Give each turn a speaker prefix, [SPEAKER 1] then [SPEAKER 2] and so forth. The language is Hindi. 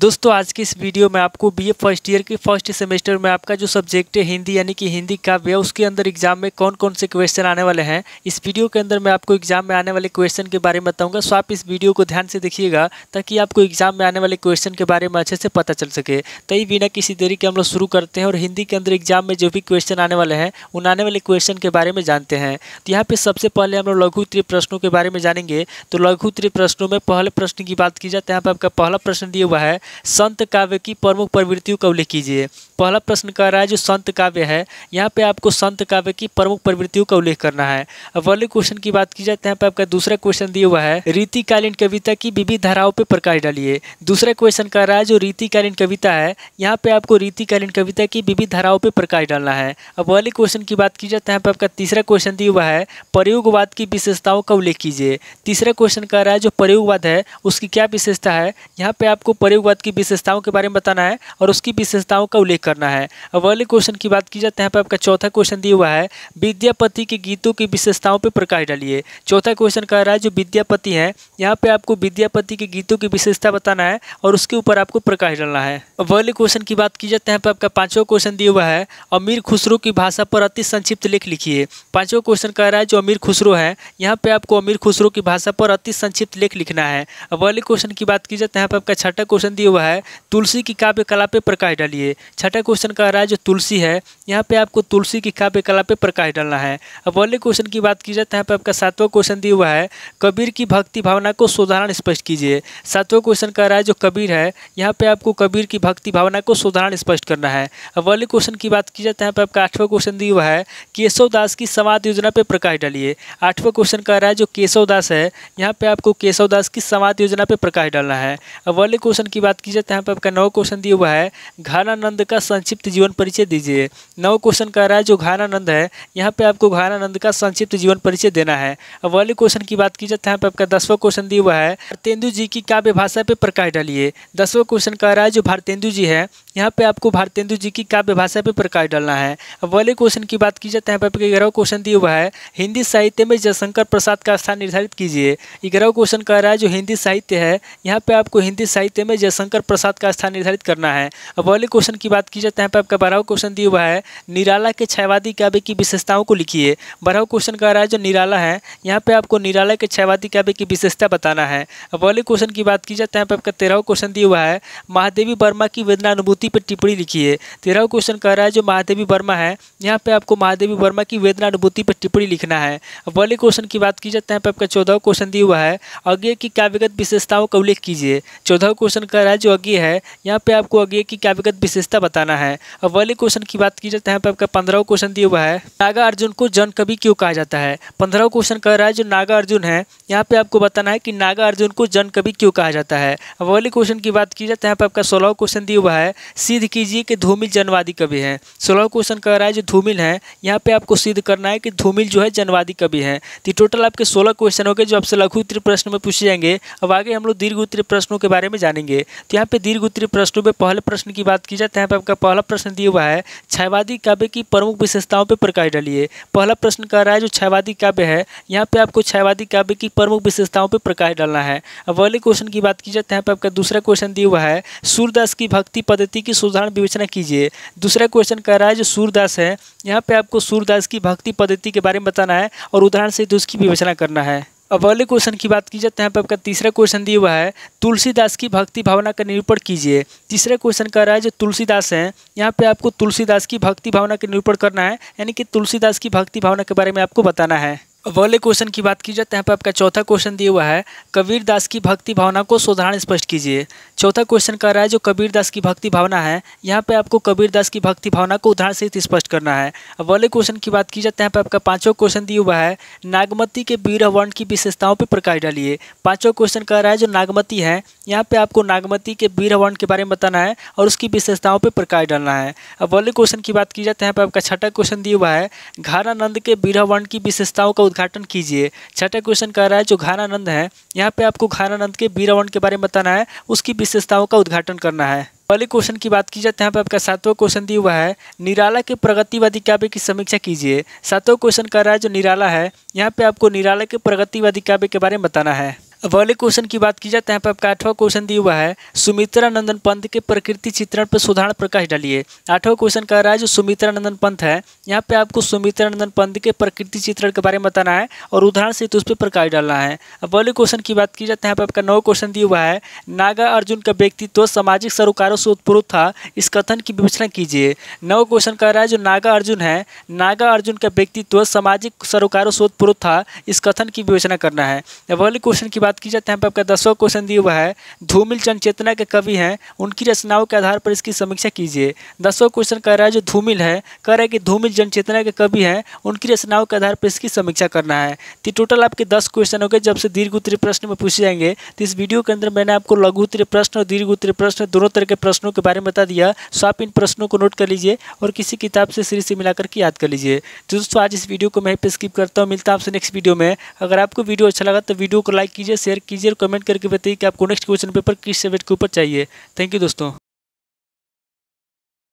[SPEAKER 1] दोस्तों आज की इस वीडियो में आपको बीए फर्स्ट ईयर के फर्स्ट सेमेस्टर में आपका जो सब्जेक्ट है हिंदी यानी कि हिंदी काव्य है उसके अंदर एग्जाम में कौन कौन से क्वेश्चन आने वाले हैं इस वीडियो के अंदर मैं आपको एग्जाम में आने वाले क्वेश्चन के बारे में बताऊंगा सो आप इस वीडियो को ध्यान से देखिएगा ताकि आपको एग्जाम में आने वाले क्वेश्चन के बारे में अच्छे से पता चल सके तई बिना किसी देरी के हम लोग शुरू करते हैं और हिंदी के अंदर एग्जाम में जो भी क्वेश्चन आने वाले हैं उन आने वाले क्वेश्चन के बारे में जानते हैं तो यहाँ पर सबसे पहले हम लोग लघु त्रि प्रश्नों के बारे में जानेंगे तो लघु त्रि प्रश्नों में पहले प्रश्न की बात की जाए तो यहाँ पर आपका पहला प्रश्न दिया हुआ है संत काव्य की प्रमुख प्रवृत्तियों का उल्लेख कीजिए पहला प्रश्न कह रहा है जो संत काव्य है यहाँ पे आपको संत काव्य की प्रमुख प्रवृत्तियों का उल्लेख करना है अब अगले क्वेश्चन की बात की जाए तो यहाँ पे आपका दूसरा क्वेश्चन दिया हुआ है रीतिकालीन कविता की विविध धाराओं पर प्रकाश डालिए दूसरा क्वेश्चन कह रहा है जो रीतिकालीन कविता है यहाँ पे आपको रीतिकालीन कविता की विविध धाराओं पर प्रकाश डालना है अब अगले क्वेश्चन की बात की जाए तो यहाँ पे आपका तीसरा क्वेश्चन दिया हुआ है प्रयोगवाद की विशेषताओं का उल्लेख कीजिए तीसरा क्वेश्चन कह रहा है जो प्रयोगवाद है उसकी क्या विशेषता है यहाँ पे आपको प्रयोग पद की विशेषताओं के बारे में बताना है और उसकी विशेषताओं का उल्लेख करना है अब अगले क्वेश्चन की बात की जाए तो यहाँ पर आपका चौथा क्वेश्चन दिया हुआ है विद्यापति के गीतों की विशेषताओं पर प्रकाश डालिए चौथा क्वेश्चन कह रहा है जो विद्यापति है यहाँ पर आपको विद्यापति के गीतों की विशेषता बताना है और उसके ऊपर आपको प्रकाश डालना है अब अगले क्वेश्चन की बात की जाए तो यहाँ पर आपका पाँचवा क्वेश्चन दिया हुआ है अमीर खुसरो की भाषा पर अति संक्षिप्त लेख लिखिए पाँचवा क्वेश्चन कह रहा है जो अमीर खुसरो है यहाँ पर आपको अमीर खुसरो की भाषा पर अति संक्षिप्त लेख लिखना है अब अगले क्वेश्चन की बात की जाए तो यहाँ पर आपका छठा क्वेश्चन क्वेश्चन दिया हुआ है तुलसी की काव्य कला पे प्रकाश डालिए छठा क्वेश्चन कह रहा है जो तुलसी है यहाँ पे आपको तुलसी की काव्य कला पे प्रकाश डालना है अब अगले क्वेश्चन की बात की जाए तो यहाँ पे आपका सातवां क्वेश्चन दिया हुआ है कबीर की भक्ति भावना को सुधारण स्पष्ट कीजिए सातवां क्वेश्चन कह रहा है जो कबीर है यहाँ पे आपको कबीर की भक्ति भावना को सुधारण स्पष्ट करना है अब अगले क्वेश्चन की बात की जाए तो यहाँ पे आपका आठवां क्वेश्चन दिया हुआ है केशव दास की समाज योजना पे प्रकाश डालिए आठवां क्वेश्चन कह रहा है जो केशव दास है यहाँ पे आपको केशव दास की समाज योजना पे प्रकाश डालना है अब अगले क्वेश्चन की बात की जाए तो यहाँ पर आपका नौ क्वेश्चन दिया हुआ है घानानंद का संक्षिप्त जीवन परिचय दीजिए नौ क्वेश्चन कह रहा है जो घानानंद है यहाँ पे आपको घानानंद का संक्षिप्त जीवन परिचय देना है अब वाले क्वेश्चन की बात की जाए तो यहाँ पर आपका दसवा क्वेश्चन दिया हुआ है भारतेंदु जी की काव्य भाषा पर प्रकाश डालिए दसवा क्वेश्चन कह रहा है जो भारतेंदु जी है यहाँ पर आपको भारतेंदु जी की काव्य भाषा पर प्रकाश डालना है अब वाले क्वेश्चन की बात की जाए तो यहाँ पर आपका ग्यारह क्वेश्चन दिया हुआ है हिंदी साहित्य में जयशंकर प्रसाद का स्थान निर्धारित कीजिए ग्यारह क्वेश्चन कह रहा है जो हिंदी साहित्य है यहाँ पे आपको हिंदी साहित्य में जय शंकर प्रसाद का स्थान निर्धारित करना है अब अगले क्वेश्चन की बात की जाए यहाँ पर आपका बारहवा क्वेश्चन दिया हुआ है निराला के छयवादी काव्य की विशेषताओं को लिखिए बारहवा क्वेश्चन कह रहा है जो निराला है यहाँ पे आपको निराला के छयवादी काव्य की विशेषता बताना है अब अगले क्वेश्चन की बात की जाए यहाँ पर आपका तेरहवा क्वेश्चन दिया हुआ है महादेवी वर्मा की वेदना अनुभूति पर टिप्पणी लिखिए तेरहवा क्वेश्चन कह रहा है जो महादेवी वर्मा है यहाँ पे आपको महादेवी वर्मा की वेदना अनुभूति पर टिप्पणी लिखना है अब अगले क्वेश्चन की बात की जाए यहाँ पर आपका चौदह क्वेश्चन दिया हुआ है अज्ञे की काव्यगत विशेषताओं का उल्लेख कीजिए चौदह क्वेश्चन का रहा है जो अगी है यहाँ पे आपको अगी की क्या विगत विशेषता बताना है अब वाले क्वेश्चन की बात की जाए यहाँ पे आपका पंद्रह क्वेश्चन दिया हुआ है नागा अर्जुन को जन कवि क्यों कहा जाता है पंद्रह क्वेश्चन कह रहा है जो नागा अर्जुन है यहाँ पे आपको बताना है कि नागा अर्जुन को जन कवि क्यों कहा जाता है अब वाले क्वेश्चन की बात की जाए यहाँ पे आपका सोलह क्वेश्चन दिया हुआ है सिद्ध कीजिए कि धूमिल जनवादी कवि है सोलह क्वेश्चन कह रहा है जो धूमिल है यहाँ पे आपको सिद्ध करना है कि धूमिल जो है जनवादी कवि है तो टोटल आपके सोलह क्वेश्चन हो गए जो आपसे लघु उत्तरी प्रश्न में पूछे जाएंगे अब आगे हम लोग दीर्घ उत्तरी प्रश्नों के बारे में जानेंगे तो यहाँ पे दीर्घ उत्तरी प्रश्नों में पहले प्रश्न की बात की जाए तो यहाँ पे आपका पहला प्रश्न दिया हुआ है छायावादी काव्य की प्रमुख विशेषताओं पर प्रकाश डालिए पहला प्रश्न कह रहा है जो छायावादी काव्य है यहाँ पे आपको छायावादी काव्य की प्रमुख विशेषताओं पर प्रकाश डालना है अब अगले क्वेश्चन की बात की जाए तो यहाँ पे आपका दूसरा क्वेश्चन दिया हुआ है सूरदास की भक्ति पद्धति की सुधारण विवेचना कीजिए दूसरा क्वेश्चन कह रहा है जो सूरदास है यहाँ पे आपको सूरदास की भक्ति पद्धति के बारे में बताना है और उदाहरण से उसकी विवेचना करना है अब अगले क्वेश्चन की बात की जाए तो यहाँ पर आपका तीसरा क्वेश्चन दिया हुआ है तुलसीदास की भक्ति भावना का निरूपण कीजिए तीसरा क्वेश्चन कह रहा है जो तुलसीदास हैं यहाँ पे आपको तुलसीदास की भक्ति भावना का निरूपण करना है यानी कि तुलसीदास की भक्ति भावना के बारे में आपको बताना है वाले क्वेश्चन की बात की जाए तो यहाँ पर आपका चौथा क्वेश्चन दिया हुआ है कबीर दास की भक्ति भावना को सुधारण स्पष्ट कीजिए चौथा क्वेश्चन कह रहा है जो कबीर दास की भक्ति भावना है यहाँ पे आपको कबीर दास की भक्ति भावना को उदाहरण सहित स्पष्ट करना है अब वाले क्वेश्चन की बात की जाए तो यहाँ पर आपका पाँचों क्वेश्चन दिया हुआ है नागमती के वीर वर्ण की विशेषताओं पर प्रकाश डालिए पाँचों क्वेश्चन कह रहा है जो नागमती है यहाँ पर आपको नागमती के वीर वर्ण के बारे में बताना है और उसकी विशेषताओं पर प्रकाश डालना है अब वाले क्वेश्चन की बात की जाए तो यहाँ पर आपका छठा क्वेश्चन दिया हुआ है घारानंद के वीर वर्ण की विशेषताओं का उद्घाटन कीजिए छठा क्वेश्चन कह रहा है जो घानानंद है यहाँ पे आपको घानानंद के बीरावण के बारे में बताना है उसकी विशेषताओं का उद्घाटन करना है पहले क्वेश्चन की बात की जाए तो यहाँ पे आपका सातवां क्वेश्चन दिया हुआ है निराला के प्रगतिवादी काव्य की समीक्षा कीजिए सातवां क्वेश्चन कह रहा है जो निराला है यहाँ पे आपको निराला के प्रगतिवादी काव्य के बारे में बताना है अगले क्वेश्चन की बात की जाए तो यहाँ पर आपका आठवां क्वेश्चन दिया हुआ है सुमित्रा नंदन पंत के प्रकृति चित्रण पर सुधारण प्रकाश डालिए आठवां क्वेश्चन कह रहा है जो सुमित्रा नंदन पंत है यहाँ पे आपको सुमित्रा नंदन पंत के प्रकृति चित्रण के बारे में बताना है और उदाहरण से तो उस पर प्रकाश डालना है अगले क्वेश्चन की बात की जाए तो यहाँ पर आपका नौ क्वेश्चन दिया हुआ है नागा अर्जुन का व्यक्तित्व सामाजिक सरोकारों से उत्प्रोत था इस कथन की विवेचना कीजिए नौ क्वेश्चन कह रहा है जो नागा अर्जुन है नागा अर्जुन का व्यक्तित्व सामाजिक सरोकारों से उत्प्रोत था इस कथन की विवेचना करना है अगले क्वेश्चन की बात बात की जाए तो यहाँ पर आपका दसवा क्वेश्चन दिया हुआ है धूमिल चंद चेतना के कवि हैं उनकी रचनाओं के आधार पर इसकी समीक्षा कीजिए दसवा क्वेश्चन कह रहा है जो धूमिल है कह रहा है कि धूमिल चेतना के कवि हैं उनकी रचनाओं के आधार पर इसकी समीक्षा करना है तो टोटल आपके दस क्वेश्चन हो गए जब से दीर्घ उत्तरीय प्रश्न में पूछे जाएंगे तो इस वीडियो के अंदर मैंने आपको लघु उत्तरीय प्रश्न और दीर्घ उत्तरीय प्रश्न दोनों तरह के प्रश्नों के बारे में बता दिया सो तो आप इन प्रश्नों को नोट कर लीजिए और किसी किताब से सीरीज से मिलाकर के याद कर लीजिए दोस्तों आज इस वीडियो को मैं स्किप करता हूँ मिलता हूँ आपसे नेक्स्ट वीडियो में अगर आपको वीडियो अच्छा लगा तो वीडियो को लाइक कीजिए शेयर कीजिए और कमेंट करके बताइए कि आपको नेक्स्ट क्वेश्चन पेपर किस सब्जेक्ट के ऊपर चाहिए थैंक यू दोस्तों